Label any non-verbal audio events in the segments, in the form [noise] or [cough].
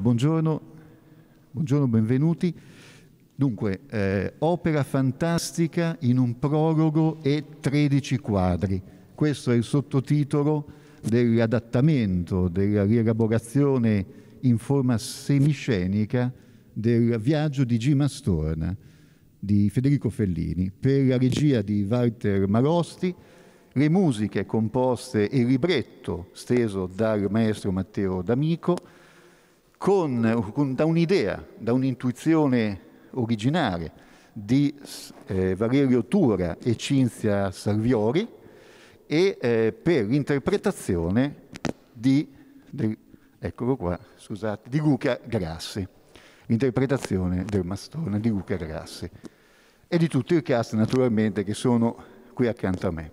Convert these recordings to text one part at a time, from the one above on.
Buongiorno, buongiorno, benvenuti. Dunque, eh, opera fantastica in un prologo e 13 quadri. Questo è il sottotitolo dell'adattamento, della rielaborazione in forma semiscenica del viaggio di G. Mastorna di Federico Fellini per la regia di Walter Malosti, le musiche composte e il libretto steso dal maestro Matteo D'Amico, con, con, da un'idea, da un'intuizione originale di eh, Valerio Tura e Cinzia Salviori e eh, per l'interpretazione di, del, qua, scusate, di Luca Grassi, l'interpretazione del Mastone di Luca Grassi e di tutto il cast naturalmente che sono qui accanto a me.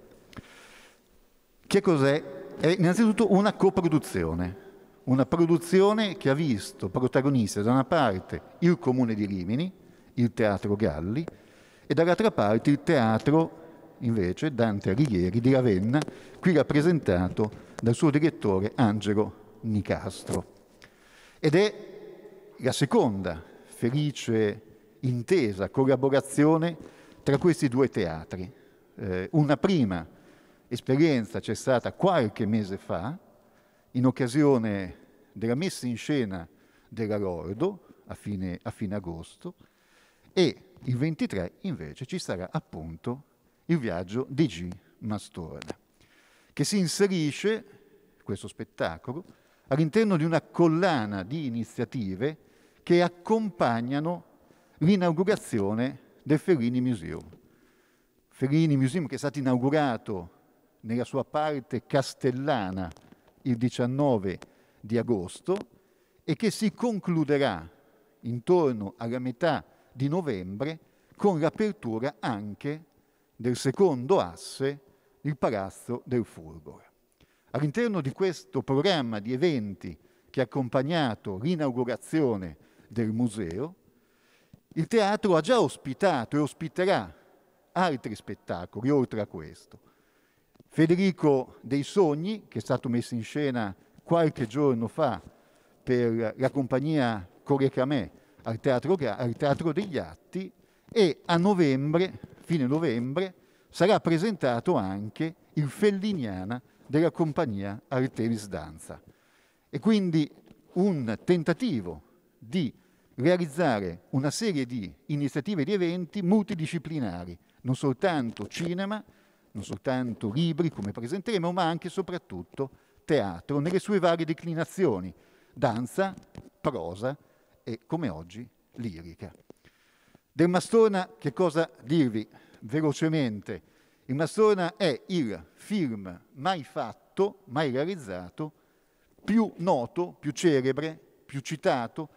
Che cos'è? È innanzitutto una coproduzione una produzione che ha visto protagonista da una parte il comune di Rimini, il teatro Galli, e dall'altra parte il teatro invece Dante Alighieri di Ravenna, qui rappresentato dal suo direttore Angelo Nicastro. Ed è la seconda felice intesa, collaborazione tra questi due teatri. Eh, una prima esperienza c'è stata qualche mese fa, in occasione della messa in scena della Lordo a fine, a fine agosto e il 23 invece ci sarà appunto il viaggio di G. Mastorna, che si inserisce, questo spettacolo, all'interno di una collana di iniziative che accompagnano l'inaugurazione del Ferrini Museum. Ferrini Museum che è stato inaugurato nella sua parte castellana il 19 di agosto e che si concluderà intorno alla metà di novembre con l'apertura anche del secondo asse, il Palazzo del Fulgore. All'interno di questo programma di eventi che ha accompagnato l'inaugurazione del museo, il teatro ha già ospitato e ospiterà altri spettacoli oltre a questo. Federico dei Sogni, che è stato messo in scena qualche giorno fa per la compagnia Corecamè al Teatro, al Teatro degli Atti e a novembre, fine novembre, sarà presentato anche il Felliniana della compagnia Artemis Danza. E quindi un tentativo di realizzare una serie di iniziative e di eventi multidisciplinari, non soltanto cinema, non soltanto libri come presenteremo, ma anche e soprattutto teatro nelle sue varie declinazioni, danza, prosa e come oggi lirica. Del Mastona che cosa dirvi velocemente? Il Mastona è il film mai fatto, mai realizzato, più noto, più celebre, più citato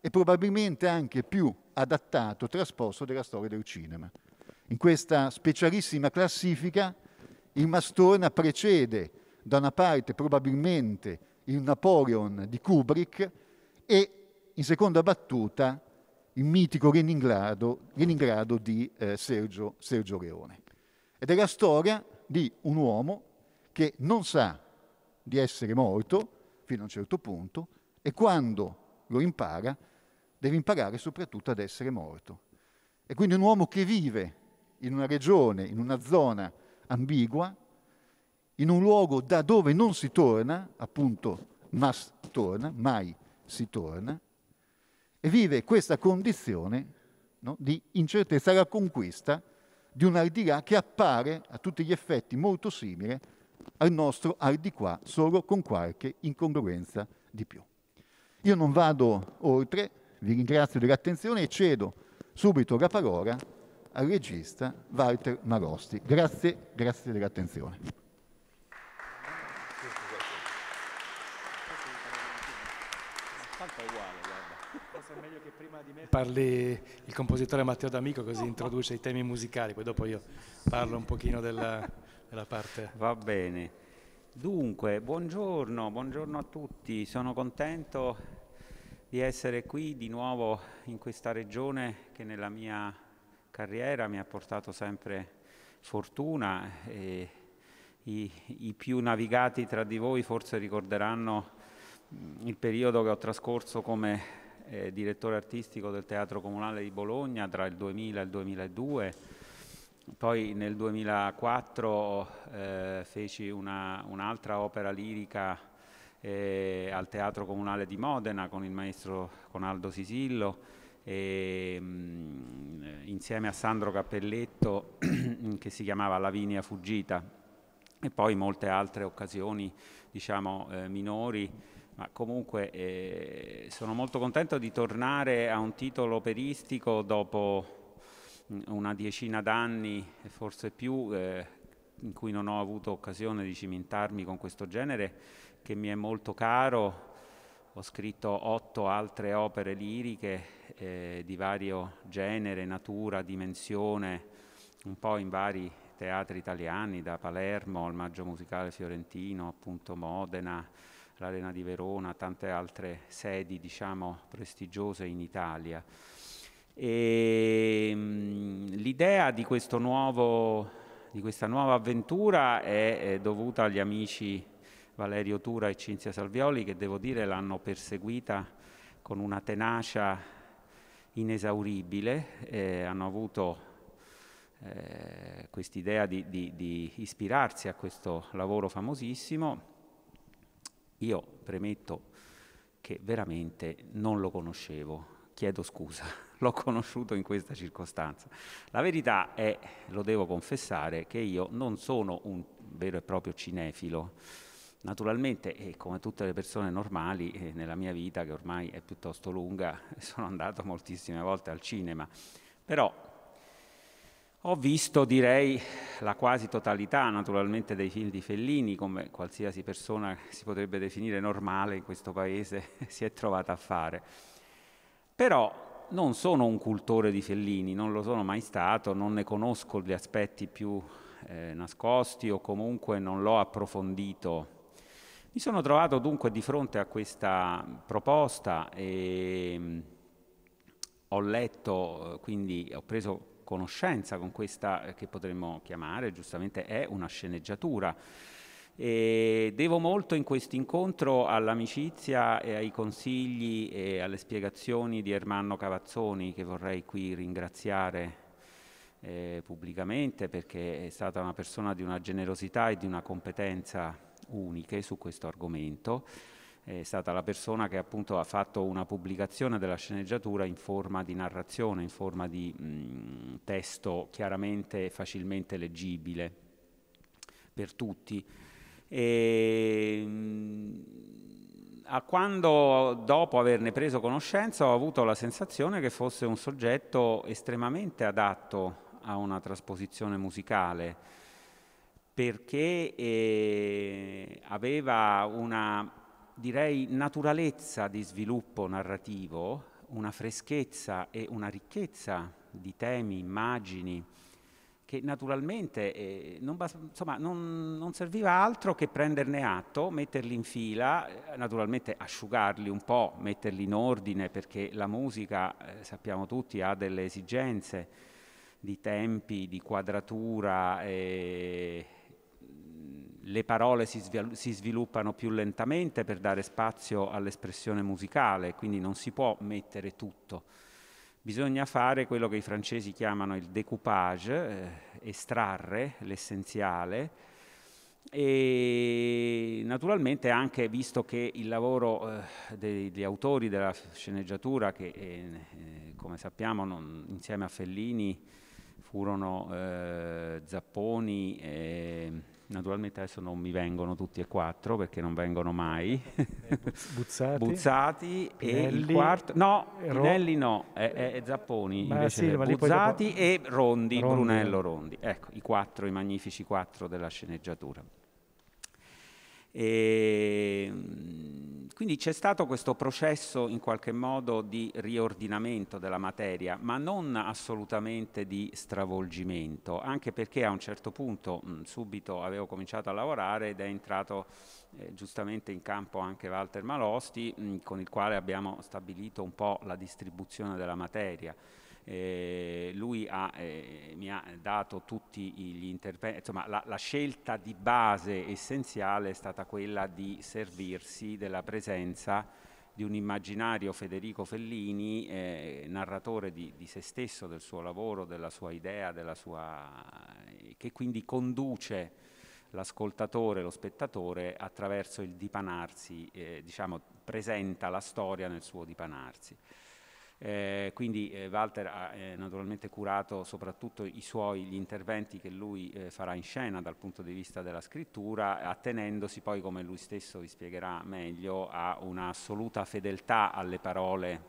e probabilmente anche più adattato, trasposto della storia del cinema. In questa specialissima classifica il Mastorna precede da una parte probabilmente il Napoleon di Kubrick e in seconda battuta il mitico Leningrado, Leningrado di eh, Sergio, Sergio Leone. Ed è la storia di un uomo che non sa di essere morto fino a un certo punto e quando lo impara deve imparare soprattutto ad essere morto. E quindi un uomo che vive in una regione, in una zona ambigua, in un luogo da dove non si torna, appunto, ma torna, mai si torna, e vive questa condizione no, di incertezza alla conquista di un al di là che appare a tutti gli effetti molto simile al nostro al di qua, solo con qualche incongruenza di più. Io non vado oltre, vi ringrazio dell'attenzione e cedo subito la parola al regista Walter Marosti. Grazie, grazie dell'attenzione. Parli il compositore Matteo D'Amico così introduce i temi musicali, poi dopo io parlo un pochino della, della parte. Va bene. Dunque, buongiorno, buongiorno a tutti, sono contento di essere qui di nuovo in questa regione che nella mia carriera mi ha portato sempre fortuna e i, i più navigati tra di voi forse ricorderanno mm, il periodo che ho trascorso come eh, direttore artistico del Teatro Comunale di Bologna tra il 2000 e il 2002. Poi nel 2004 eh, feci una, un'altra opera lirica eh, al Teatro Comunale di Modena con il maestro Conaldo Sisillo e, mh, mm, insieme a Sandro Cappelletto [clears throat] che si chiamava Lavinia Fuggita e poi molte altre occasioni diciamo eh, minori ma comunque eh, sono molto contento di tornare a un titolo operistico dopo mm, una diecina d'anni e forse più eh, in cui non ho avuto occasione di cimentarmi con questo genere che mi è molto caro ho scritto otto altre opere liriche eh, di vario genere, natura, dimensione, un po' in vari teatri italiani, da Palermo al Maggio Musicale Fiorentino, appunto Modena, l'Arena di Verona, tante altre sedi diciamo prestigiose in Italia. E, ehm, mh, l'idea di, nuovo, di, questa nuova avventura è, è dovuta agli amici Valerio Tura e Cinzia Salvioli che devo dire l'hanno perseguita con una tenacia inesauribile, eh, hanno avuto eh, quest'idea di, di, di ispirarsi a questo lavoro famosissimo. Io premetto che veramente non lo conoscevo, chiedo scusa, [laughs] l'ho conosciuto in questa circostanza. La verità è, lo devo confessare, che io non sono un vero e proprio cinefilo Naturalmente, eh, come tutte le persone normali, eh, nella mia vita, che ormai è piuttosto lunga, [laughs] sono andato moltissime volte al cinema, però ho visto, direi, la quasi totalità, naturalmente, dei film di Fellini, come qualsiasi persona si potrebbe definire normale in questo paese [laughs] si è trovata a fare. Però non sono un cultore di Fellini, non lo sono mai stato, non ne conosco gli aspetti più eh, nascosti o comunque non l'ho approfondito mi sono trovato dunque di fronte a questa proposta e mm, ho letto, quindi ho preso conoscenza con questa eh, che potremmo chiamare, giustamente è una sceneggiatura. E devo molto in questo incontro all'amicizia e ai consigli e alle spiegazioni di Ermanno Cavazzoni che vorrei qui ringraziare eh, pubblicamente perché è stata una persona di una generosità e di una competenza uniche su questo argomento. È stata la persona che appunto ha fatto una pubblicazione della sceneggiatura in forma di narrazione, in forma di mh, mm, testo chiaramente e facilmente leggibile per tutti. E, mm, a quando, dopo averne preso conoscenza, ho avuto la sensazione che fosse un soggetto estremamente adatto a una trasposizione musicale perché eh, aveva una, direi, naturalezza di sviluppo narrativo, una freschezza e una ricchezza di temi, immagini, che naturalmente eh, non, insomma, non, non, serviva altro che prenderne atto, metterli in fila, eh, naturalmente asciugarli un po', metterli in ordine, perché la musica, eh, sappiamo tutti, ha delle esigenze di tempi, di quadratura, eh, le parole si, si, sviluppano più lentamente per dare spazio all'espressione musicale, quindi non si può mettere tutto. Bisogna fare quello che i francesi chiamano il découpage, eh, estrarre l'essenziale e naturalmente anche visto che il lavoro eh, degli autori della sceneggiatura che eh, come sappiamo non, insieme a Fellini furono eh, Zapponi Naturalmente adesso non mi vengono tutti e quattro perché non vengono mai. Eh, [laughs] Buzzati. Buzzati Pinelli, e il quarto... No, Ro... Pinelli no, è, è, Zapponi. Ma invece sì, Buzzati dopo... e Rondi, Rondi, Brunello Rondi. Ecco, i quattro, i magnifici quattro della sceneggiatura. E ehm, quindi c'è stato questo processo in qualche modo di riordinamento della materia, ma non assolutamente di stravolgimento, anche perché a un certo punto mh, subito avevo cominciato a lavorare ed è entrato eh, giustamente in campo anche Walter Malosti, mh, con il quale abbiamo stabilito un po' la distribuzione della materia eh, lui ha, eh, mi ha dato tutti gli interventi, insomma la, la, scelta di base essenziale è stata quella di servirsi della presenza di un immaginario Federico Fellini, eh, narratore di, di, se stesso, del suo lavoro, della sua idea, della sua... Eh, che quindi conduce l'ascoltatore, lo spettatore, attraverso il dipanarsi, eh, diciamo, presenta la storia nel suo dipanarsi. Eh, quindi eh, Walter ha eh, naturalmente curato soprattutto i suoi gli interventi che lui eh, farà in scena dal punto di vista della scrittura, attenendosi poi, come lui stesso vi spiegherà meglio, a un'assoluta fedeltà alle parole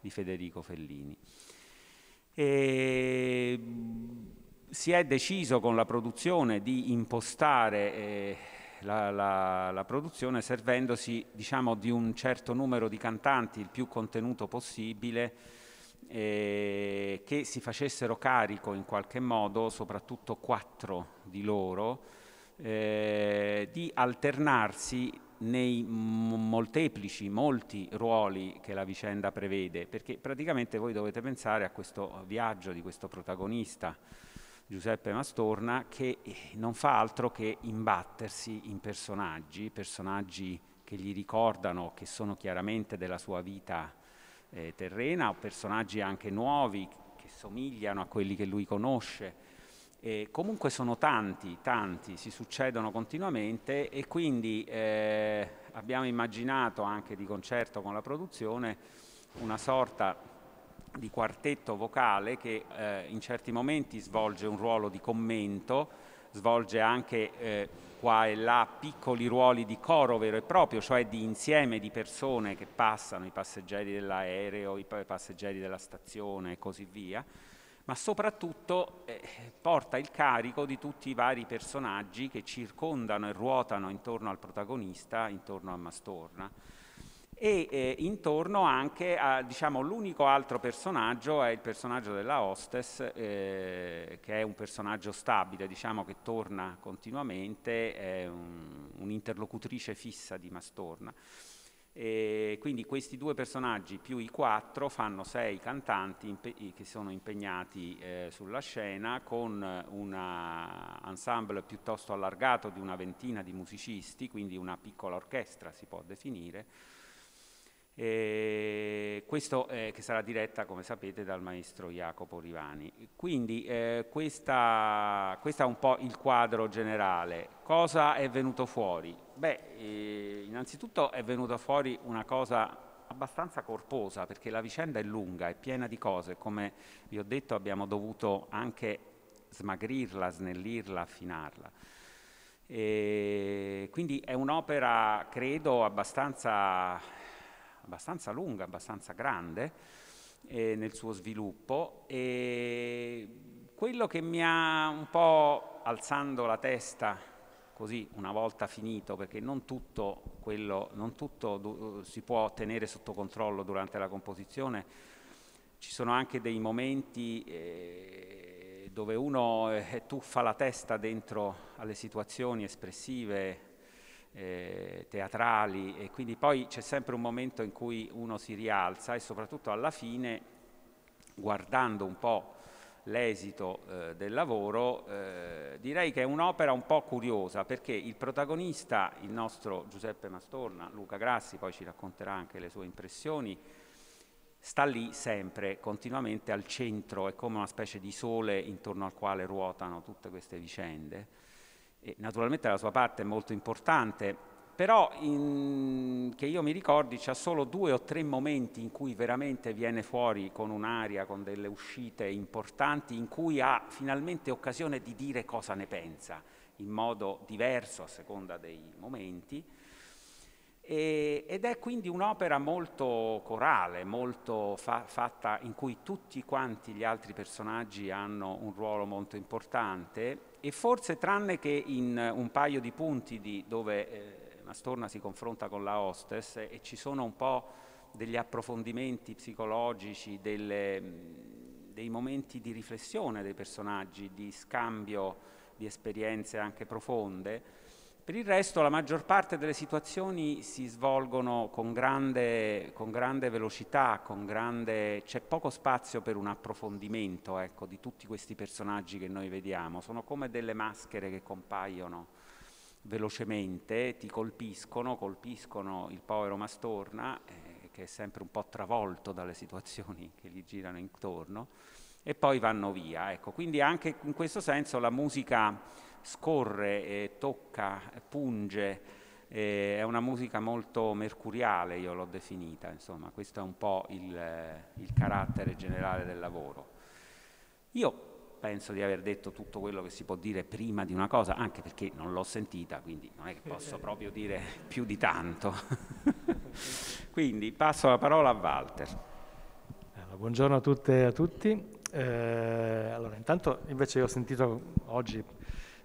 di Federico Fellini. E mm, si è deciso con la produzione di impostare eh, la, la, la produzione servendosi diciamo, di un certo numero di cantanti, il più contenuto possibile, eh, che si facessero carico in qualche modo, soprattutto quattro di loro, eh, di alternarsi nei molteplici, molti ruoli che la vicenda prevede, perché praticamente voi dovete pensare a questo viaggio di questo protagonista Giuseppe Mastorna, che eh, non fa altro che imbattersi in personaggi, personaggi che gli ricordano che sono chiaramente della sua vita eh, terrena, o personaggi anche nuovi che somigliano a quelli che lui conosce. E comunque sono tanti, tanti, si succedono continuamente e quindi eh, abbiamo immaginato anche di concerto con la produzione una sorta di di quartetto vocale che eh, in certi momenti svolge un ruolo di commento, svolge anche eh, qua e là piccoli ruoli di coro vero e proprio, cioè di insieme di persone che passano, i passeggeri dell'aereo, i passeggeri della stazione e così via, ma soprattutto eh, porta il carico di tutti i vari personaggi che circondano e ruotano intorno al protagonista, intorno a Mastorna e eh, intorno anche a, diciamo, l'unico altro personaggio è il personaggio della hostess, eh, che è un personaggio stabile, diciamo, che torna continuamente, è un, un'interlocutrice fissa di Mastorna. E quindi questi due personaggi più i quattro fanno sei cantanti impe- che sono impegnati eh, sulla scena con un ensemble piuttosto allargato di una ventina di musicisti, quindi una piccola orchestra si può definire, eh, questo eh, che sarà diretta, come sapete, dal maestro Jacopo Rivani. Quindi eh, questa, questo è un po' il quadro generale. Cosa è venuto fuori? Beh, eh, innanzitutto è venuta fuori una cosa abbastanza corposa, perché la vicenda è lunga, è piena di cose. Come vi ho detto, abbiamo dovuto anche smagrirla, snellirla, affinarla. E quindi è un'opera, credo, abbastanza abbastanza lunga, abbastanza grande eh, nel suo sviluppo e quello che mi ha un po' alzando la testa così una volta finito, perché non tutto, quello, non tutto si può tenere sotto controllo durante la composizione, ci sono anche dei momenti eh, dove uno eh, tuffa la testa dentro alle situazioni espressive eh, teatrali e quindi poi c'è sempre un momento in cui uno si rialza e soprattutto alla fine, guardando un po' l'esito eh, del lavoro, eh, direi che è un'opera un po' curiosa perché il protagonista, il nostro Giuseppe Mastorna, Luca Grassi, poi ci racconterà anche le sue impressioni, sta lì sempre, continuamente al centro, è come una specie di sole intorno al quale ruotano tutte queste vicende e naturalmente la sua parte è molto importante, però in, che io mi ricordi c'è solo due o tre momenti in cui veramente viene fuori con un'aria, con delle uscite importanti, in cui ha finalmente occasione di dire cosa ne pensa, in modo diverso a seconda dei momenti. E, ed è quindi un'opera molto corale, molto fa, fatta in cui tutti quanti gli altri personaggi hanno un ruolo molto importante e forse tranne che in eh, un paio di punti di dove eh, Mastorna si confronta con la hostess eh, e ci sono un po' degli approfondimenti psicologici, delle, mm, dei momenti di riflessione dei personaggi, di scambio di esperienze anche profonde, per il resto la maggior parte delle situazioni si svolgono con grande, con grande velocità, con grande... c'è poco spazio per un approfondimento ecco, di tutti questi personaggi che noi vediamo, sono come delle maschere che compaiono velocemente, ti colpiscono, colpiscono il povero Mastorna, eh, che è sempre un po' travolto dalle situazioni che gli girano intorno, e poi vanno via. Ecco. Quindi anche in questo senso la musica scorre, eh, tocca, punge, eh, è una musica molto mercuriale, io l'ho definita, insomma, questo è un po' il, il carattere generale del lavoro. Io penso di aver detto tutto quello che si può dire prima di una cosa, anche perché non l'ho sentita, quindi non è che posso [laughs] proprio dire più di tanto. [laughs] quindi passo la parola a Walter. Allora, buongiorno a tutte e a tutti. Eh, allora, intanto invece io ho sentito oggi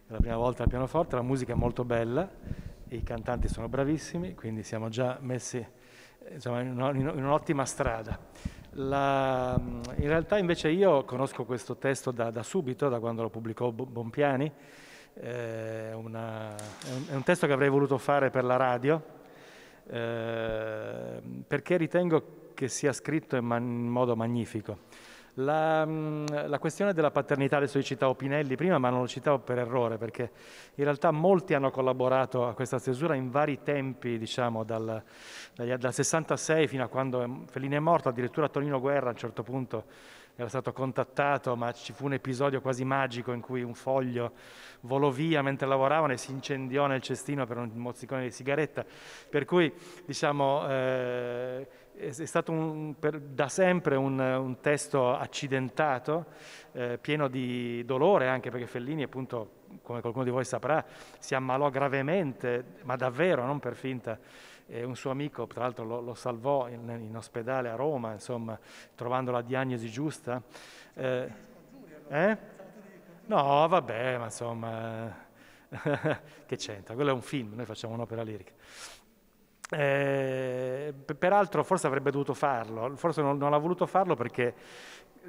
per la prima volta al pianoforte, la musica è molto bella, i cantanti sono bravissimi, quindi siamo già messi eh, insomma, in, un'ottima strada. La, mm, in realtà invece io conosco questo testo da, da subito, da quando lo pubblicò Bompiani, eh, una, è, un, è un testo che avrei voluto fare per la radio, eh, perché ritengo che sia scritto in, man- in modo magnifico. La, mm, la, questione della paternità, adesso io citavo Pinelli prima, ma non lo citavo per errore, perché in realtà molti hanno collaborato a questa stesura in vari tempi, diciamo, dal, dal, dal 66 fino a quando mm, Fellini è morto, addirittura Tonino Guerra a un certo punto era stato contattato, ma ci fu un episodio quasi magico in cui un foglio volò via mentre lavoravano e si incendiò nel cestino per un mozzicone di sigaretta, per cui, diciamo... Eh, è stato un, per, da sempre un, un testo accidentato, eh, pieno di dolore, anche perché Fellini, appunto, come qualcuno di voi saprà, si ammalò gravemente, ma davvero, non per finta. E un suo amico, tra l'altro, lo, lo salvò in, in, ospedale a Roma, insomma, trovando la diagnosi giusta. Eh, eh? No, vabbè, ma insomma, [laughs] che c'entra? Quello è un film, noi facciamo un'opera lirica. Eh, peraltro forse avrebbe dovuto farlo, forse non, non ha voluto farlo perché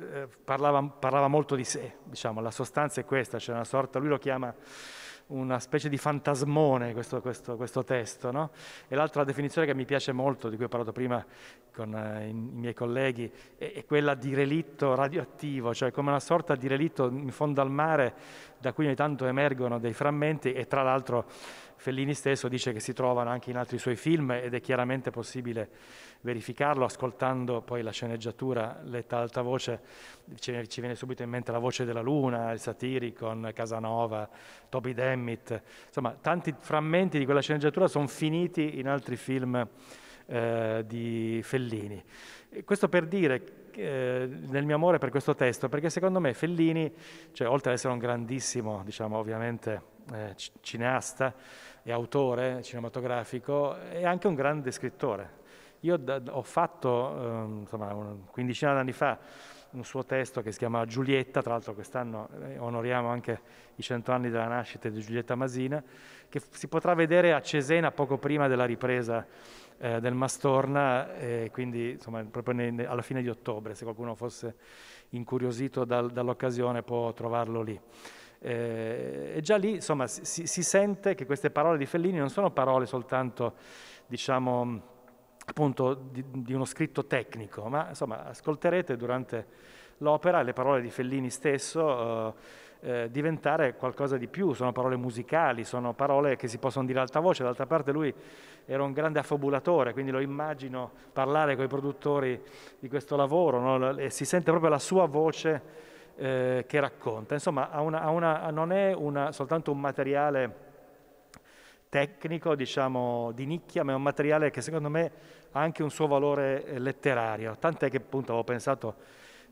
eh, parlava, parlava, molto di sé, diciamo, la sostanza è questa, c'è cioè una sorta, lui lo chiama una specie di fantasmone questo, questo, questo testo, no? E l'altra definizione che mi piace molto, di cui ho parlato prima con eh, i, i, miei colleghi, è, è, quella di relitto radioattivo, cioè come una sorta di relitto in fondo al mare da cui ogni tanto emergono dei frammenti e tra l'altro Fellini stesso dice che si trovano anche in altri suoi film ed è chiaramente possibile verificarlo ascoltando poi la sceneggiatura letta ad alta voce, ci, viene subito in mente La voce della luna, il Satiricon, Casanova, Toby Demmit, insomma tanti frammenti di quella sceneggiatura sono finiti in altri film eh, di Fellini. questo per dire eh, nel mio amore per questo testo, perché secondo me Fellini, cioè, oltre ad essere un grandissimo, diciamo ovviamente, eh, cineasta, è autore cinematografico e anche un grande scrittore. Io d- ho fatto, eh, insomma, una quindicina d'anni fa, un suo testo che si chiama Giulietta, tra l'altro quest'anno eh, onoriamo anche i cento anni della nascita di Giulietta Masina, che si potrà vedere a Cesena poco prima della ripresa eh, del Mastorna, eh, quindi insomma, proprio ne, alla fine di ottobre, se qualcuno fosse incuriosito dal, dall'occasione può trovarlo lì. Eh, e già lì insomma, si, si, sente che queste parole di Fellini non sono parole soltanto, diciamo, appunto, di, di, uno scritto tecnico, ma insomma, ascolterete durante l'opera le parole di Fellini stesso. Eh, eh diventare qualcosa di più, sono parole musicali, sono parole che si possono dire ad alta voce, d'altra parte lui era un grande affobulatore, quindi lo immagino parlare con i produttori di questo lavoro no? e si sente proprio la sua voce eh, che racconta. Insomma, ha una, ha una, non è una, soltanto un materiale tecnico, diciamo, di nicchia, ma è un materiale che secondo me ha anche un suo valore eh, letterario, tant'è che appunto avevo pensato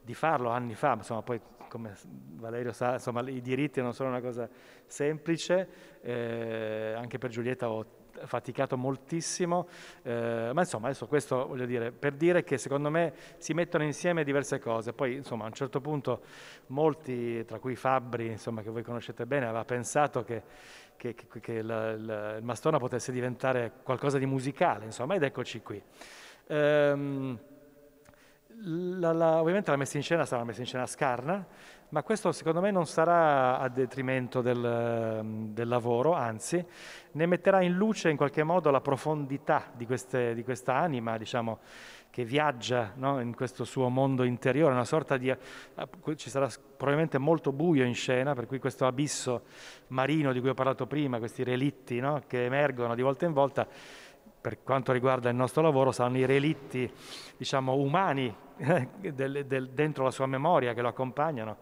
di farlo anni fa, insomma, poi come Valerio sa, insomma, i diritti non sono una cosa semplice, eh, anche per Giulietta ho faticato moltissimo, eh, ma insomma adesso questo voglio dire, per dire che secondo me si mettono insieme diverse cose, poi insomma a un certo punto molti, tra cui Fabbri, insomma che voi conoscete bene, aveva pensato che, che, che, che la, la, il Mastona potesse diventare qualcosa di musicale, insomma ed eccoci qui. Eh, la, la, ovviamente la messa in scena sarà una messa in scena scarna, ma questo secondo me non sarà a detrimento del, del lavoro, anzi ne metterà in luce in qualche modo la profondità di, queste, di questa anima, diciamo, che viaggia no, in questo suo mondo interiore, una sorta di... Eh, ci sarà probabilmente molto buio in scena, per cui questo abisso marino di cui ho parlato prima, questi relitti no, che emergono di volta in volta, per quanto riguarda il nostro lavoro, saranno i relitti diciamo, umani eh, del, del, dentro la sua memoria che lo accompagnano,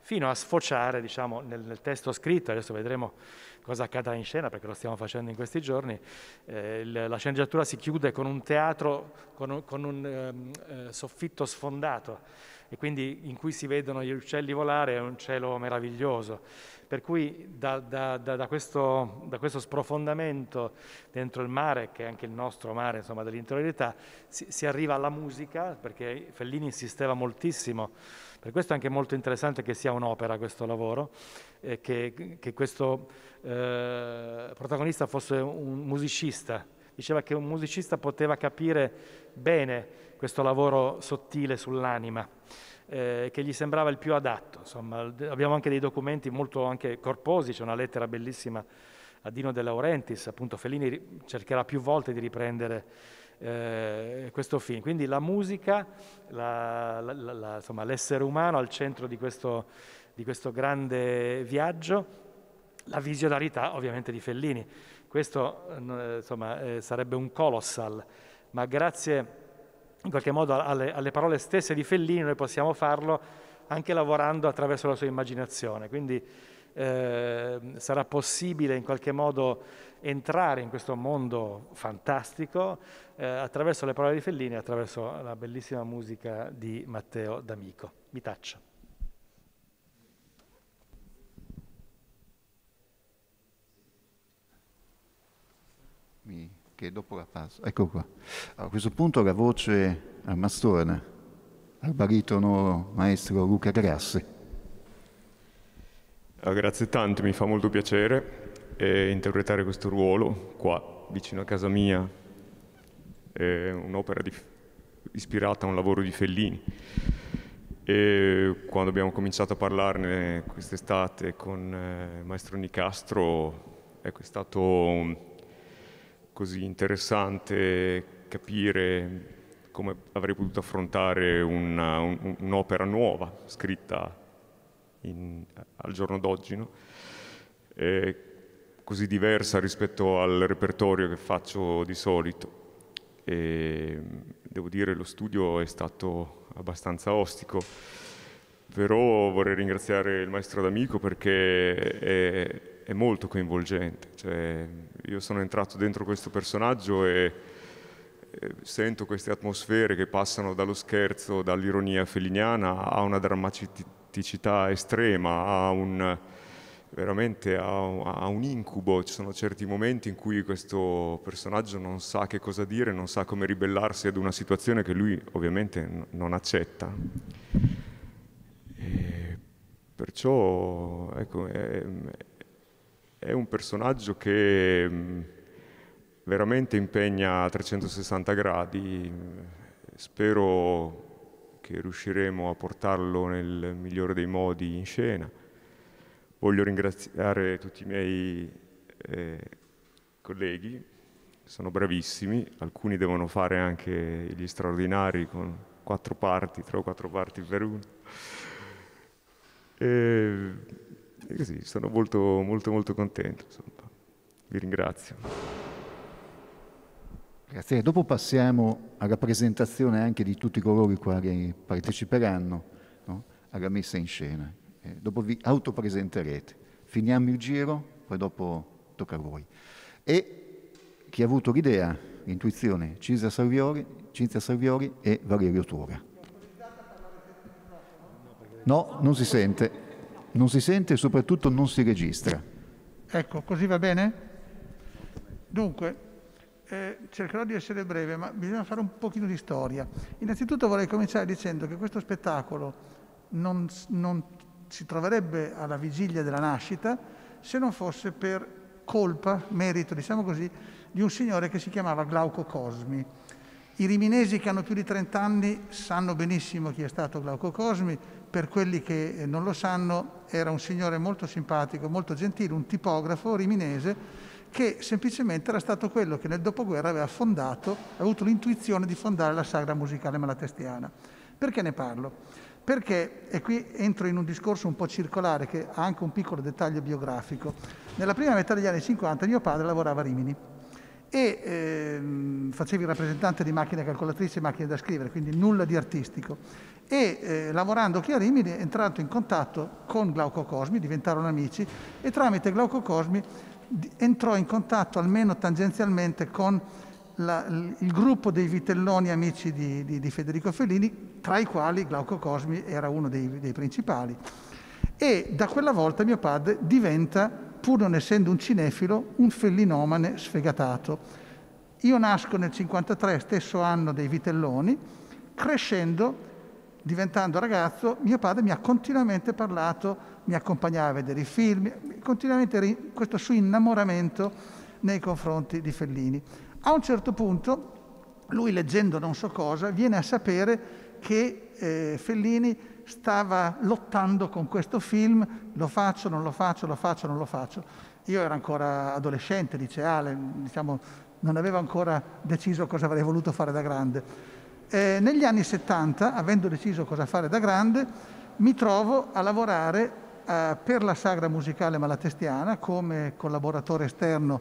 fino a sfociare diciamo, nel, nel, testo scritto, adesso vedremo cosa accadrà in scena perché lo stiamo facendo in questi giorni, eh, la sceneggiatura si chiude con un teatro, con, con un ehm, eh, soffitto sfondato e quindi in cui si vedono gli uccelli volare è un cielo meraviglioso per cui da, da, da, questo, da, questo, sprofondamento dentro il mare, che è anche il nostro mare insomma, dell'interiorità, si, si, arriva alla musica, perché Fellini insisteva moltissimo, per questo è anche molto interessante che sia un'opera questo lavoro, eh, che, che, questo eh, protagonista fosse un musicista, diceva che un musicista poteva capire bene questo lavoro sottile sull'anima eh, che gli sembrava il più adatto. Insomma, abbiamo anche dei documenti molto anche corposi, c'è una lettera bellissima a Dino De Laurentiis, appunto Fellini cercherà più volte di riprendere eh, questo film. Quindi la musica, la, la, la, insomma, l'essere umano al centro di questo, di questo, grande viaggio, la visionarità ovviamente di Fellini. Questo eh, eh, insomma, eh, sarebbe un colossal, ma grazie in qualche modo alle, alle parole stesse di Fellini, noi possiamo farlo anche lavorando attraverso la sua immaginazione. Quindi eh, sarà possibile in qualche modo entrare in questo mondo fantastico eh, attraverso le parole di Fellini e attraverso la bellissima musica di Matteo D'Amico. Mi taccio. che dopo la pausa, ecco qua. A questo punto la voce a Mastorna, al baritono maestro Luca Grassi. Ah, grazie tante, mi fa molto piacere eh, interpretare questo ruolo qua, vicino a casa mia, eh, un'opera di, ispirata a un lavoro di Fellini. E quando abbiamo cominciato a parlarne quest'estate con eh, maestro Nicastro, ecco, è stato un, così interessante capire come avrei potuto affrontare una, un, un'opera nuova scritta in, al giorno d'oggi, no? eh, così diversa rispetto al repertorio che faccio di solito. E, devo dire che lo studio è stato abbastanza ostico, però vorrei ringraziare il maestro D'Amico perché è, è molto coinvolgente. Cioè, io sono entrato dentro questo personaggio e, e sento queste atmosfere che passano dallo scherzo, dall'ironia feliniana a una drammaticità estrema, a un, veramente a, a, un incubo. Ci sono certi momenti in cui questo personaggio non sa che cosa dire, non sa come ribellarsi ad una situazione che lui ovviamente non accetta. E perciò ecco, è, è è un personaggio che mm, veramente impegna a 360 gradi, spero che riusciremo a portarlo nel migliore dei modi in scena. Voglio ringraziare tutti i miei eh, colleghi, sono bravissimi, alcuni devono fare anche gli straordinari con quattro parti, tre o quattro parti per uno. E e così, sono molto, molto, molto contento. Insomma. Vi ringrazio. Grazie. Dopo passiamo alla presentazione anche di tutti coloro i quali parteciperanno no? alla messa in scena. Eh, dopo vi autopresenterete. Finiamo il giro, poi dopo tocca a voi. E chi ha avuto l'idea, l'intuizione, Cinzia Salviori, Cinzia Salviori e Valerio Tura. No, non si sente non si sente e soprattutto non si registra. Ecco, così va bene? Dunque, eh, cercherò di essere breve, ma bisogna fare un pochino di storia. Innanzitutto vorrei cominciare dicendo che questo spettacolo non, non si troverebbe alla vigilia della nascita se non fosse per colpa, merito, diciamo così, di un signore che si chiamava Glauco Cosmi. I riminesi che hanno più di 30 anni sanno benissimo chi è stato Glauco Cosmi, per quelli che eh, non lo sanno, era un signore molto simpatico, molto gentile, un tipografo riminese che semplicemente era stato quello che nel dopoguerra aveva fondato, aveva avuto l'intuizione di fondare la sagra musicale malatestiana. Perché ne parlo? Perché, e qui entro in un discorso un po' circolare che ha anche un piccolo dettaglio biografico, nella prima metà degli anni 50 mio padre lavorava a Rimini e ehm, facevi il rappresentante di macchine calcolatrici e macchine da scrivere, quindi nulla di artistico e eh, lavorando qui a Rimini è entrato in contatto con Glauco Cosmi, diventarono amici e tramite Glauco Cosmi entrò in contatto almeno tangenzialmente con la, il gruppo dei vitelloni amici di, di, di, Federico Fellini, tra i quali Glauco Cosmi era uno dei, dei principali. E da quella volta mio padre diventa, pur non essendo un cinefilo, un fellinomane sfegatato. Io nasco nel 1953, stesso anno dei vitelloni, crescendo diventando ragazzo, mio padre mi ha continuamente parlato, mi accompagnava a vedere i film, continuamente questo suo innamoramento nei confronti di Fellini. A un certo punto, lui leggendo non so cosa, viene a sapere che eh, Fellini stava lottando con questo film, lo faccio, non lo faccio, lo faccio, non lo faccio. Io ero ancora adolescente, liceale, diciamo, non avevo ancora deciso cosa avrei voluto fare da grande eh, negli anni 70, avendo deciso cosa fare da grande, mi trovo a lavorare eh, per la Sagra Musicale Malatestiana come collaboratore esterno.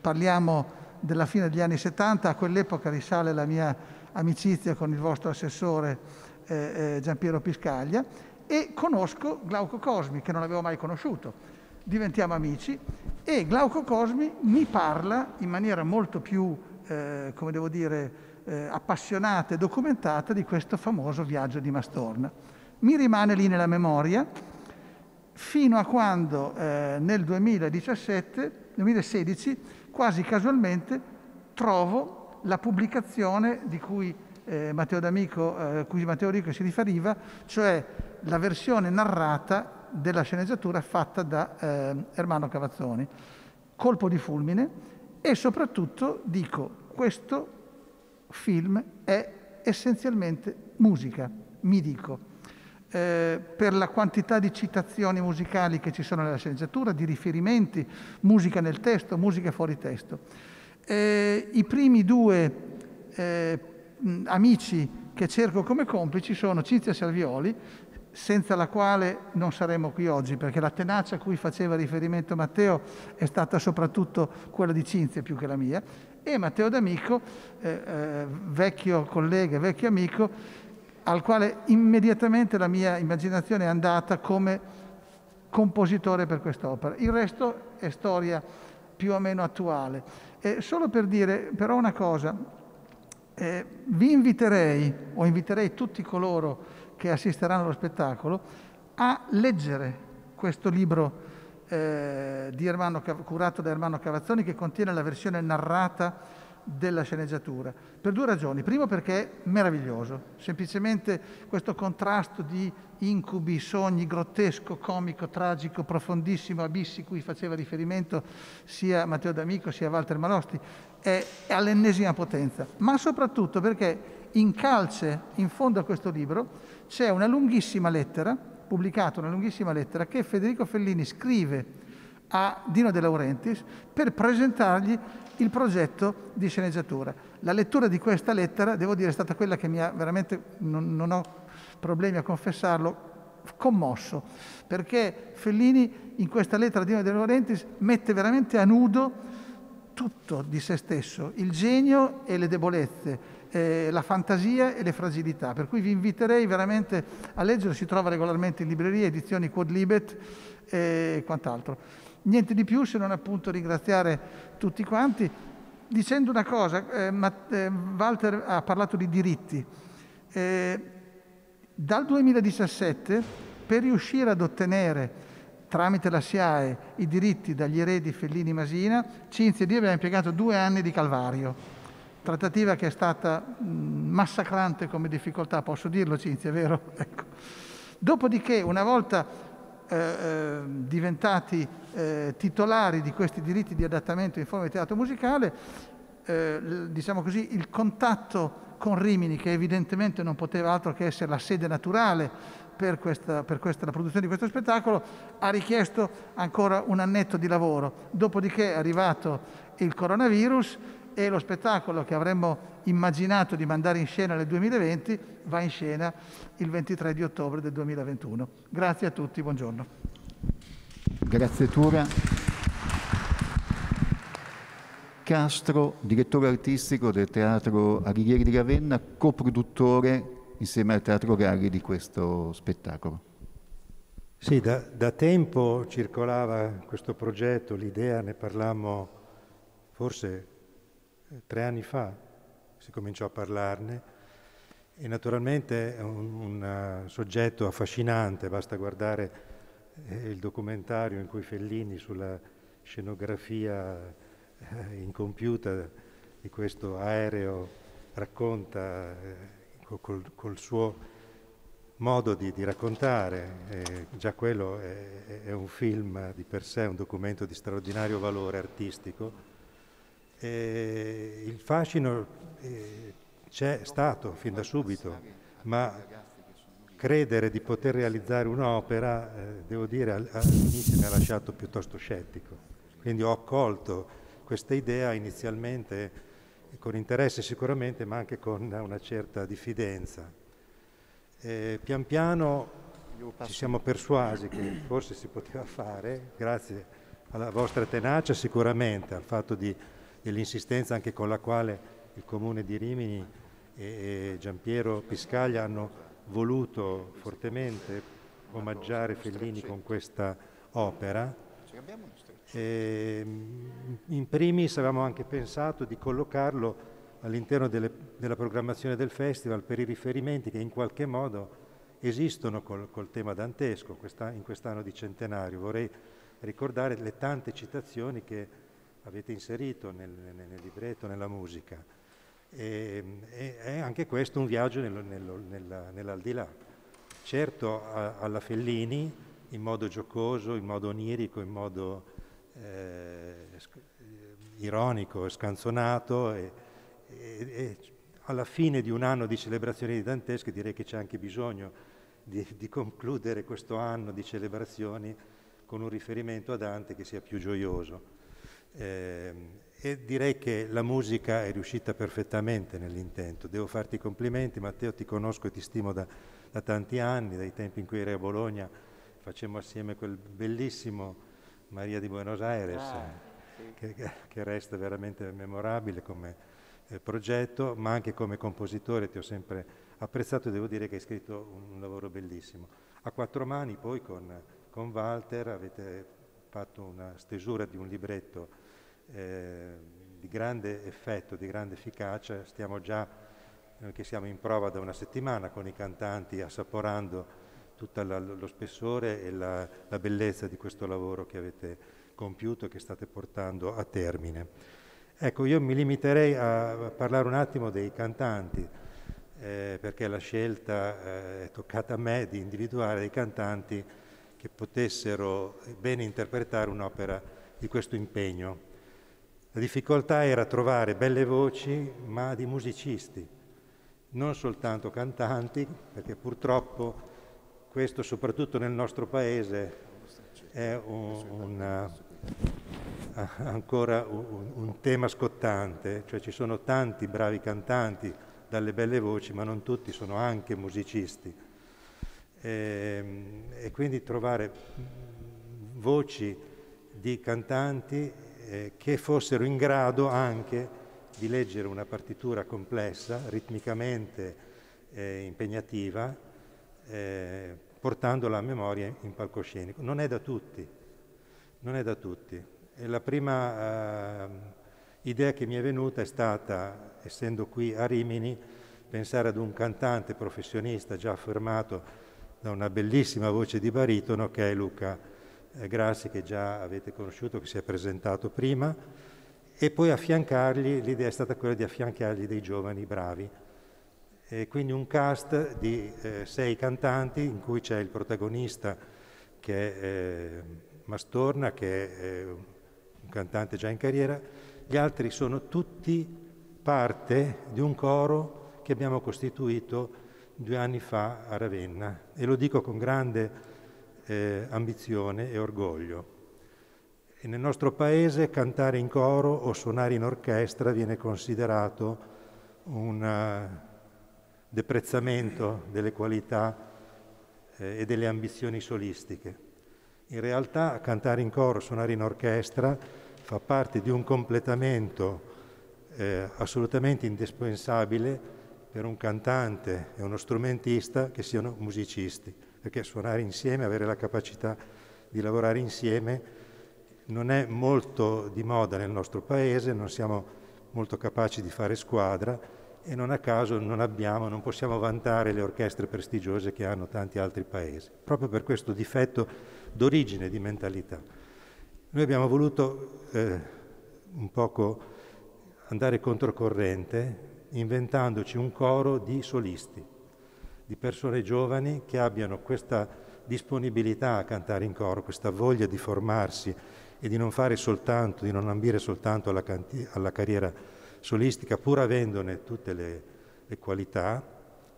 Parliamo della fine degli anni 70, a quell'epoca risale la mia amicizia con il vostro assessore eh, eh, Giampiero Piscaglia e conosco Glauco Cosmi che non avevo mai conosciuto. Diventiamo amici e Glauco Cosmi mi parla in maniera molto più, eh, come devo dire, eh, appassionata e documentata di questo famoso viaggio di Mastorna. Mi rimane lì nella memoria fino a quando eh, nel 2017, 2016, quasi casualmente, trovo la pubblicazione di cui eh, Matteo D'Amico, eh, cui Matteo Rico si riferiva, cioè la versione narrata della sceneggiatura fatta da eh, Ermano Cavazzoni. Colpo di fulmine e soprattutto dico questo film è essenzialmente musica, mi dico. Eh, per la quantità di citazioni musicali che ci sono nella sceneggiatura, di riferimenti, musica nel testo, musica fuori testo. Eh, I primi due eh, amici che cerco come complici sono Cinzia Salvioli, senza la quale non saremmo qui oggi, perché la tenacia a cui faceva riferimento Matteo è stata soprattutto quella di Cinzia più che la mia, e Matteo D'Amico, eh, eh, vecchio collega, vecchio amico, al quale immediatamente la mia immaginazione è andata come compositore per quest'opera. Il resto è storia più o meno attuale. Eh, solo per dire però una cosa, eh, vi inviterei, o inviterei tutti coloro che assisteranno allo spettacolo, a leggere questo libro eh, Irmano, curato da Ermanno Cavazzoni che contiene la versione narrata della sceneggiatura. Per due ragioni. Primo perché è meraviglioso, semplicemente questo contrasto di incubi, sogni, grottesco, comico, tragico, profondissimo, abissi cui faceva riferimento sia Matteo D'Amico sia Walter Malosti, è all'ennesima potenza. Ma soprattutto perché in calce, in fondo a questo libro, c'è una lunghissima lettera pubblicato una lunghissima lettera che Federico Fellini scrive a Dino De Laurentiis per presentargli il progetto di sceneggiatura. La lettura di questa lettera, devo dire, è stata quella che mi ha veramente, non, non ho problemi a confessarlo, commosso, perché Fellini in questa lettera a Dino De Laurentiis mette veramente a nudo tutto di se stesso, il genio e le debolezze, eh, la fantasia e le fragilità. Per cui vi inviterei veramente a leggere, si trova regolarmente in libreria, edizioni Quod Libet eh, e quant'altro. Niente di più se non appunto ringraziare tutti quanti dicendo una cosa, eh, eh Walter ha parlato di diritti. Eh, dal 2017 per riuscire ad ottenere tramite la SIAE i diritti dagli eredi Fellini Masina, Cinzia e Dieve abbiamo impiegato due anni di calvario trattativa che è stata massacrante come difficoltà, posso dirlo Cinzia, vero? [laughs] Ecco. Dopodiché, una volta eh, eh, diventati eh, titolari di questi diritti di adattamento in forma di teatro musicale, eh, diciamo così, il contatto con Rimini, che evidentemente non poteva altro che essere la sede naturale per, questa, per questa, la produzione di questo spettacolo, ha richiesto ancora un annetto di lavoro. Dopodiché è arrivato il coronavirus e lo spettacolo che avremmo immaginato di mandare in scena nel 2020 va in scena il 23 di ottobre del 2021. Grazie a tutti, buongiorno. Grazie Tura. Castro, direttore artistico del Teatro Alighieri di Ravenna, coproduttore insieme al Teatro Galli di questo spettacolo. Sì, da, da tempo circolava questo progetto, l'idea, ne parlammo forse tre anni fa si cominciò a parlarne e naturalmente è un, un eh, soggetto affascinante, basta guardare eh, il documentario in cui Fellini sulla scenografia eh, incompiuta di questo aereo racconta col, col, suo modo di, di raccontare, già quello è, è un film di per sé, un documento di straordinario valore artistico eh, il fascino eh, c'è stato fin da subito, ma credere di poter realizzare un'opera, eh, devo dire, all'inizio mi ha lasciato piuttosto scettico. Quindi ho accolto questa idea inizialmente con interesse sicuramente, ma anche con una certa diffidenza. Eh, pian piano ci siamo persuasi che forse si poteva fare, grazie alla vostra tenacia sicuramente, al fatto di e l'insistenza anche con la quale il Comune di Rimini e Giampiero Piscaglia hanno voluto fortemente omaggiare Fellini con questa opera. E mm, in primis avevamo anche pensato di collocarlo all'interno delle, della programmazione del festival per i riferimenti che in qualche modo esistono col, col tema dantesco questa, in quest'anno di centenario. Vorrei ricordare le tante citazioni che avete inserito nel, nel libretto, nella musica. E, e, è anche questo un viaggio nel, nel, nell'aldilà. Certo a, alla Fellini, in modo giocoso, in modo onirico, in modo eh, eh ironico, scanzonato, e, e, alla fine di un anno di celebrazioni di Dantesche direi che c'è anche bisogno di, di concludere questo anno di celebrazioni con un riferimento a Dante che sia più gioioso. Eh, e direi che la musica è riuscita perfettamente nell'intento. Devo farti i complimenti, Matteo, ti conosco e ti stimo da, da tanti anni, dai tempi in cui eri a Bologna, facemmo assieme quel bellissimo Maria di Buenos Aires, ah, eh, sì. che, che, resta veramente memorabile come eh, progetto, ma anche come compositore ti ho sempre apprezzato e devo dire che hai scritto un, un lavoro bellissimo. A quattro mani poi con, con Walter avete fatto una stesura di un libretto eh, di grande effetto, di grande efficacia. Stiamo già, noi eh, che siamo in prova da una settimana con i cantanti, assaporando tutto lo spessore e la, la, bellezza di questo lavoro che avete compiuto e che state portando a termine. Ecco, io mi limiterei a parlare un attimo dei cantanti, eh, perché la scelta eh, è toccata a me di individuare dei cantanti che potessero bene interpretare un'opera di questo impegno. La difficoltà era trovare belle voci, ma di musicisti, non soltanto cantanti, perché purtroppo questo, soprattutto nel nostro paese, è un, una, ancora un, un, tema scottante, cioè ci sono tanti bravi cantanti dalle belle voci, ma non tutti sono anche musicisti. E, ehm, e quindi trovare voci di cantanti eh, che fossero in grado anche di leggere una partitura complessa, ritmicamente eh, impegnativa, eh, portandola a memoria in palcoscenico. Non è da tutti, non è da tutti. E la prima eh, idea che mi è venuta è stata, essendo qui a Rimini, pensare ad un cantante professionista già affermato da una bellissima voce di baritono che è Luca eh, Grassi, che già avete conosciuto, che si è presentato prima, e poi affiancargli, l'idea è stata quella di affiancargli dei giovani bravi. E quindi un cast di eh, sei cantanti in cui c'è il protagonista che è eh, Mastorna, che è eh, un cantante già in carriera, gli altri sono tutti parte di un coro che abbiamo costituito due anni fa a Ravenna e lo dico con grande eh, ambizione e orgoglio. E nel nostro paese cantare in coro o suonare in orchestra viene considerato un eh, deprezzamento delle qualità eh, e delle ambizioni solistiche. In realtà cantare in coro, suonare in orchestra fa parte di un completamento eh, assolutamente indispensabile per un cantante e uno strumentista che siano musicisti, perché suonare insieme, avere la capacità di lavorare insieme non è molto di moda nel nostro paese, non siamo molto capaci di fare squadra e non a caso non abbiamo, non possiamo vantare le orchestre prestigiose che hanno tanti altri paesi, proprio per questo difetto d'origine, di mentalità. Noi abbiamo voluto eh, un poco andare controcorrente, inventandoci un coro di solisti, di persone giovani che abbiano questa disponibilità a cantare in coro, questa voglia di formarsi e di non fare soltanto, di non ambire soltanto alla, canti- alla carriera solistica, pur avendone tutte le, le qualità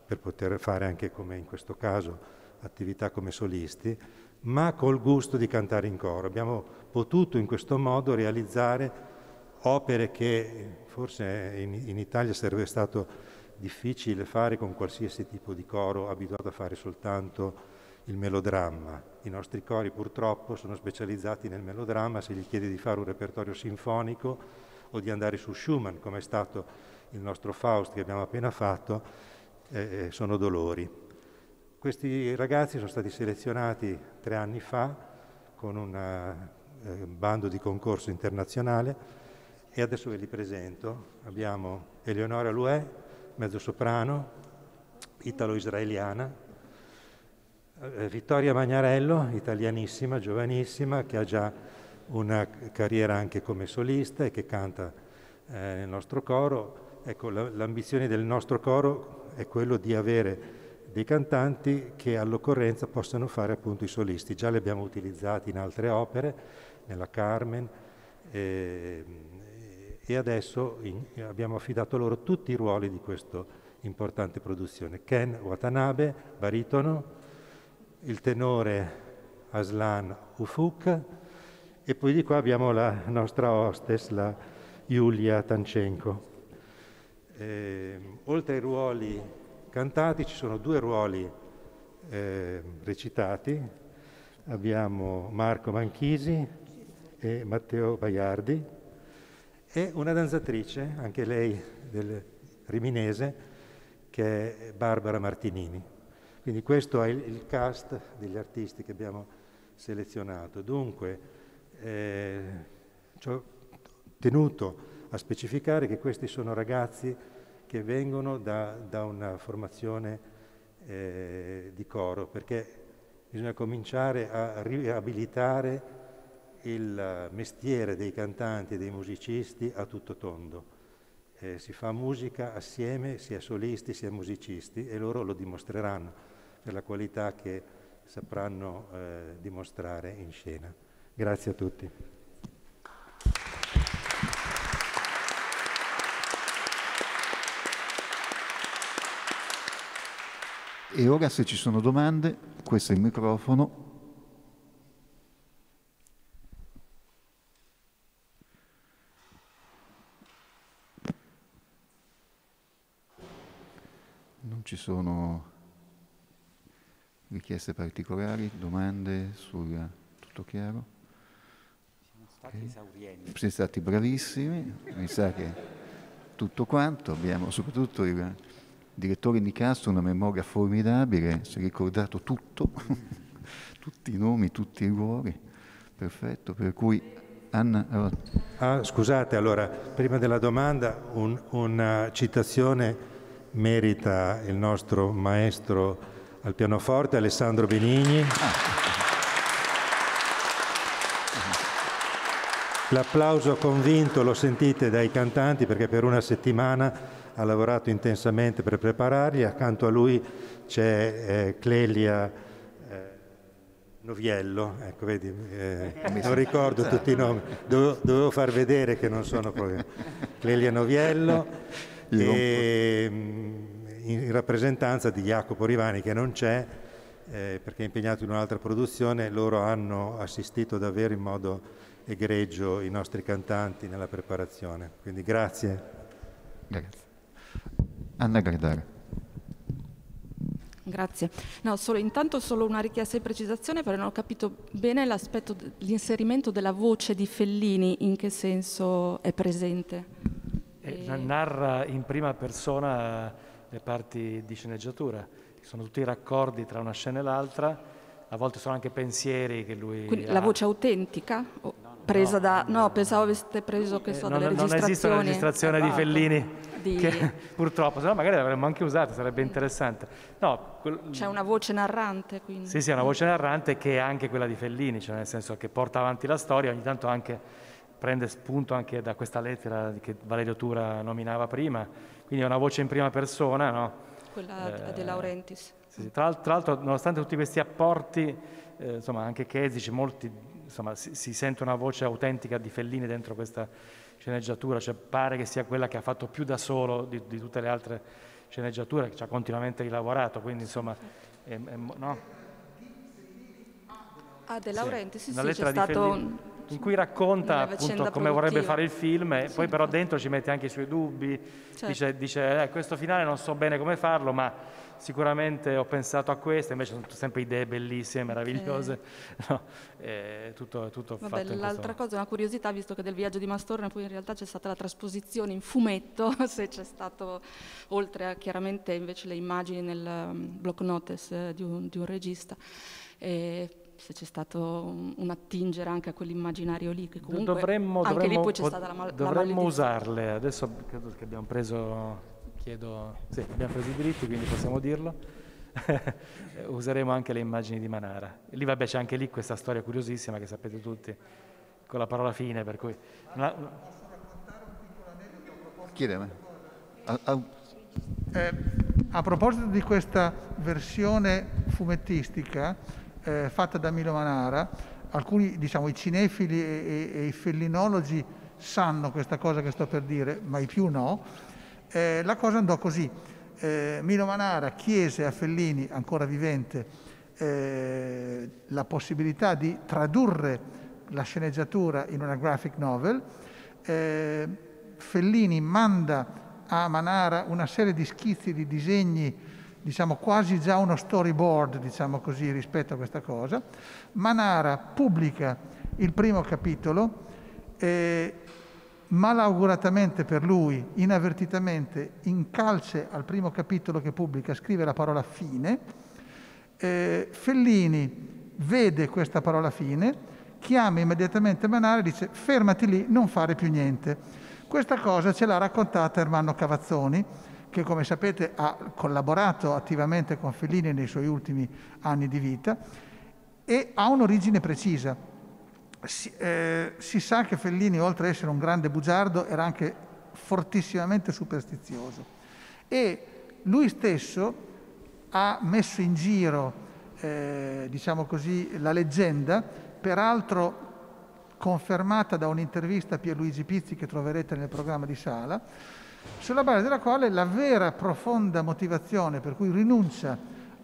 per poter fare anche come in questo caso attività come solisti, ma col gusto di cantare in coro. Abbiamo potuto in questo modo realizzare opere che Forse in, in Italia sarebbe stato difficile fare con qualsiasi tipo di coro abituato a fare soltanto il melodramma. I nostri cori purtroppo sono specializzati nel melodramma, se gli chiedi di fare un repertorio sinfonico o di andare su Schumann, come è stato il nostro Faust che abbiamo appena fatto, eh, eh sono dolori. Questi ragazzi sono stati selezionati tre anni fa con un eh, bando di concorso internazionale e adesso ve li presento. Abbiamo Eleonora Luè, mezzosoprano, italo-israeliana, eh, Vittoria Magnarello, italianissima, giovanissima, che ha già una carriera anche come solista e che canta eh, nel nostro coro. Ecco, la, l'ambizione del nostro coro è quello di avere dei cantanti che all'occorrenza possano fare appunto i solisti. Già li abbiamo utilizzati in altre opere, nella Carmen, eh, e adesso in, abbiamo affidato loro tutti i ruoli di questa importante produzione. Ken Watanabe, baritono, il tenore Aslan Ufuk e poi di qua abbiamo la nostra hostess, la Giulia Tancenko. Eh, oltre ai ruoli cantati ci sono due ruoli eh, recitati, abbiamo Marco Manchisi e Matteo Baiardi e una danzatrice, anche lei del riminese, che è Barbara Martinini. Quindi questo è il cast degli artisti che abbiamo selezionato. Dunque, eh, ci ho tenuto a specificare che questi sono ragazzi che vengono da, da una formazione eh, di coro, perché bisogna cominciare a riabilitare il mestiere dei cantanti e dei musicisti a tutto tondo. Eh, si fa musica assieme sia solisti sia musicisti e loro lo dimostreranno per la qualità che sapranno eh, dimostrare in scena. Grazie a tutti. E ora se ci sono domande, questo è il microfono, ci sono richieste particolari, domande sul eh, tutto chiaro? Siamo stati Siete stati bravissimi, mi sa che tutto quanto, abbiamo soprattutto il direttore Nicastro, una memoria formidabile, si è ricordato tutto, [laughs] tutti i nomi, tutti i ruoli, perfetto, per cui Anna... Ah, scusate, allora, prima della domanda un, una citazione merita il nostro maestro al pianoforte, Alessandro Benigni. L'applauso convinto lo sentite dai cantanti perché per una settimana ha lavorato intensamente per prepararli, accanto a lui c'è eh, Clelia. Eh, Noviello, ecco, vedi, eh, non ricordo tutti i nomi, dovevo, far vedere che non sono problemi. Clelia Noviello, e, ehm, in rappresentanza di Jacopo Rivani che non c'è eh, perché è impegnato in un'altra produzione, loro hanno assistito davvero in modo egregio i nostri cantanti nella preparazione. Quindi grazie. Grazie. Anna Gardare. Grazie. No, solo, intanto solo una richiesta di precisazione perché non ho capito bene l'aspetto, l'inserimento della voce di Fellini, in che senso è presente? E... E eh, narra in prima persona eh, le parti di sceneggiatura, sono tutti i raccordi tra una scena e l'altra, a volte sono anche pensieri che lui... Quindi ha. la voce autentica? No, presa no, da... No, pensavo aveste preso che eh, so, non, delle non esiste una registrazione di esatto. Fellini, di... Che, [laughs] purtroppo, se no magari l'avremmo anche usata, sarebbe interessante. No, quel... C'è una voce narrante quindi. Sì, sì, una voce narrante che è anche quella di Fellini, cioè nel senso che porta avanti la storia, ogni tanto anche prende spunto anche da questa lettera che Valerio Tura nominava prima, quindi è una voce in prima persona. No? Quella eh, De Laurentiis. Sì, sì. Tra, tra, l'altro, nonostante tutti questi apporti, eh, insomma, anche Chesic, molti, insomma, si, si, sente una voce autentica di Fellini dentro questa sceneggiatura, cioè pare che sia quella che ha fatto più da solo di, di tutte le altre sceneggiature, che ci ha continuamente rilavorato, quindi insomma... È, è, no? Ah, De Laurentiis, sì, sì, sì c'è stato... Fellini in cui racconta appunto come vorrebbe fare il film, e sì, poi però dentro ci mette anche i suoi dubbi, certo. dice, dice eh, questo finale non so bene come farlo, ma sicuramente ho pensato a questo, invece sono sempre idee bellissime, meravigliose. Eh. [laughs] No, eh, tutto, tutto Vabbè, l'altra cosa, una curiosità, visto che del viaggio di Mastorne poi in realtà c'è stata la trasposizione in fumetto, [laughs] se c'è stato, oltre a chiaramente invece le immagini nel um, mm, block notice eh, di, un, di un regista. Eh, se c'è stato un, attingere anche a quell'immaginario lì, che comunque dovremmo, anche dovremmo, lì poi c'è stata la, mal- Dovremmo la usarle, adesso credo che abbiamo preso, chiedo, sì, abbiamo preso i diritti, quindi possiamo dirlo. [laughs] Useremo anche le immagini di Manara. Lì vabbè c'è anche lì questa storia curiosissima che sapete tutti, con la parola fine, per cui... Una... Posso raccontare un piccolo aneddoto? Chiedeme. A, a... Eh, a proposito di questa versione fumettistica, eh, fatta da Milo Manara, alcuni diciamo i cinefili e, e, e, i fellinologi sanno questa cosa che sto per dire, ma i più no, eh, la cosa andò così. Eh, Milo Manara chiese a Fellini, ancora vivente, eh, la possibilità di tradurre la sceneggiatura in una graphic novel. Eh, Fellini manda a Manara una serie di schizzi, di disegni diciamo, quasi già uno storyboard diciamo così, rispetto a questa cosa. Manara pubblica il primo capitolo e malauguratamente per lui, inavvertitamente, in calce al primo capitolo che pubblica scrive la parola fine. Eh, Fellini vede questa parola fine, chiama immediatamente Manara e dice fermati lì, non fare più niente. Questa cosa ce l'ha raccontata Ermanno Cavazzoni che come sapete ha collaborato attivamente con Fellini nei suoi ultimi anni di vita e ha un'origine precisa. Si, eh, si sa che Fellini, oltre ad essere un grande bugiardo, era anche fortissimamente superstizioso e lui stesso ha messo in giro, eh, diciamo così, la leggenda, peraltro confermata da un'intervista a Pierluigi Pizzi che troverete nel programma di Sala, sulla base della quale la vera profonda motivazione per cui rinuncia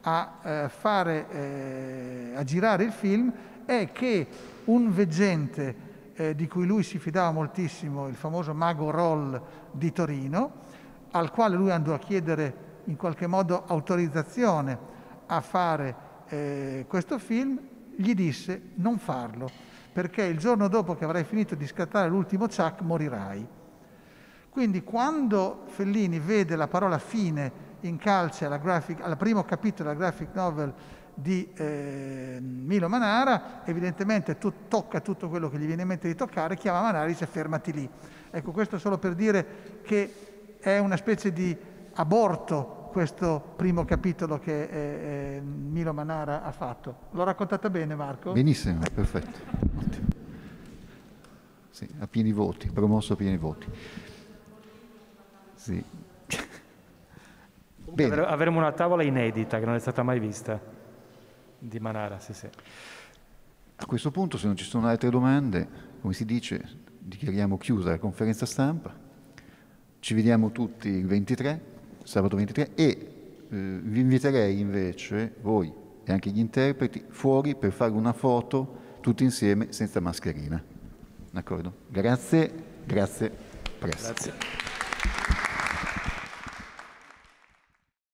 a, eh, fare, eh, a girare il film è che un veggente eh, di cui lui si fidava moltissimo, il famoso mago Roll di Torino, al quale lui andò a chiedere in qualche modo autorizzazione a fare eh, questo film, gli disse non farlo, perché il giorno dopo che avrai finito di scattare l'ultimo Chuck morirai. Quindi quando Fellini vede la parola fine in calce alla graphic, al primo capitolo della graphic novel di eh, Milo Manara, evidentemente tu, tocca tutto quello che gli viene in mente di toccare, chiama Manara e dice fermati lì. Ecco, questo solo per dire che è una specie di aborto questo primo capitolo che eh, eh Milo Manara ha fatto. L'ho raccontata bene Marco? Benissimo, perfetto. sì, a pieni voti, promosso a pieni voti. Sì. Comunque, avremo una tavola inedita che non è stata mai vista di Manara. Sì, sì. A questo punto, se non ci sono altre domande, come si dice, dichiariamo chiusa la conferenza stampa. Ci vediamo tutti il 23, sabato 23, e eh, vi inviterei invece, voi e anche gli interpreti, fuori per fare una foto tutti insieme senza mascherina. D'accordo? Grazie, grazie, presto. Grazie.